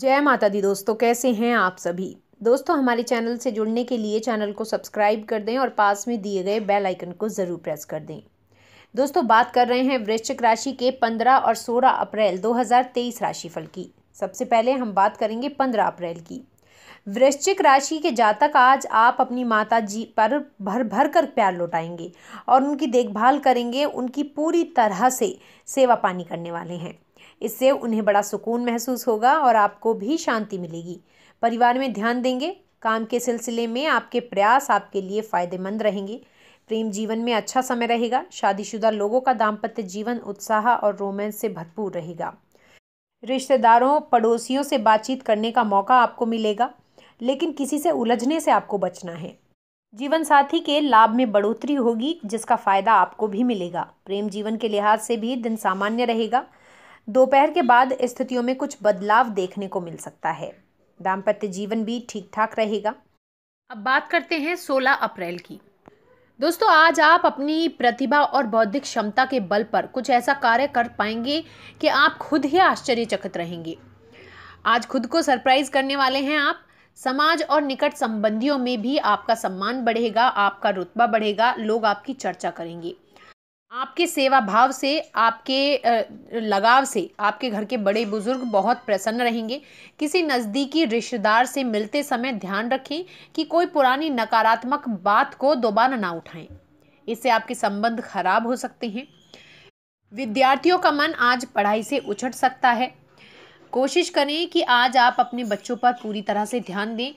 जय माता दी दोस्तों कैसे हैं आप सभी दोस्तों हमारे चैनल से जुड़ने के लिए चैनल को सब्सक्राइब कर दें और पास में दिए गए बेल आइकन को ज़रूर प्रेस कर दें दोस्तों बात कर रहे हैं वृश्चिक राशि के 15 और 16 अप्रैल 2023 राशिफल की सबसे पहले हम बात करेंगे 15 अप्रैल की वृश्चिक राशि के जातक आज आप अपनी माता जी पर भर भर कर प्यार लौटाएंगे और उनकी देखभाल करेंगे उनकी पूरी तरह से सेवा पानी करने वाले हैं इससे उन्हें बड़ा सुकून महसूस होगा और आपको भी शांति मिलेगी परिवार में ध्यान देंगे काम के सिलसिले में आपके प्रयास आपके लिए फ़ायदेमंद रहेंगे प्रेम जीवन में अच्छा समय रहेगा शादीशुदा लोगों का दाम्पत्य जीवन उत्साह और रोमांस से भरपूर रहेगा रिश्तेदारों पड़ोसियों से बातचीत करने का मौका आपको मिलेगा लेकिन किसी से उलझने से आपको बचना है जीवन साथी के लाभ में बढ़ोतरी होगी जिसका फ़ायदा आपको भी मिलेगा प्रेम जीवन के लिहाज से भी दिन सामान्य रहेगा दोपहर के बाद स्थितियों में कुछ बदलाव देखने को मिल सकता है दाम्पत्य जीवन भी ठीक ठाक रहेगा अब बात करते हैं 16 अप्रैल की दोस्तों आज आप अपनी प्रतिभा और बौद्धिक क्षमता के बल पर कुछ ऐसा कार्य कर पाएंगे कि आप खुद ही आश्चर्यचकित रहेंगे आज खुद को सरप्राइज करने वाले हैं आप समाज और निकट संबंधियों में भी आपका सम्मान बढ़ेगा आपका रुतबा बढ़ेगा लोग आपकी चर्चा करेंगे आपके सेवा भाव से आपके लगाव से आपके घर के बड़े बुजुर्ग बहुत प्रसन्न रहेंगे किसी नज़दीकी रिश्तेदार से मिलते समय ध्यान रखें कि कोई पुरानी नकारात्मक बात को दोबारा ना उठाएं इससे आपके संबंध खराब हो सकते हैं विद्यार्थियों का मन आज पढ़ाई से उछट सकता है कोशिश करें कि आज आप अपने बच्चों पर पूरी तरह से ध्यान दें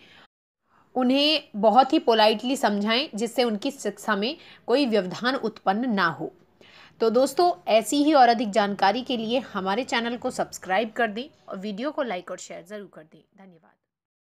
उन्हें बहुत ही पोलाइटली समझाएं जिससे उनकी शिक्षा में कोई व्यवधान उत्पन्न ना हो तो दोस्तों ऐसी ही और अधिक जानकारी के लिए हमारे चैनल को सब्सक्राइब कर दें और वीडियो को लाइक और शेयर ज़रूर कर दें धन्यवाद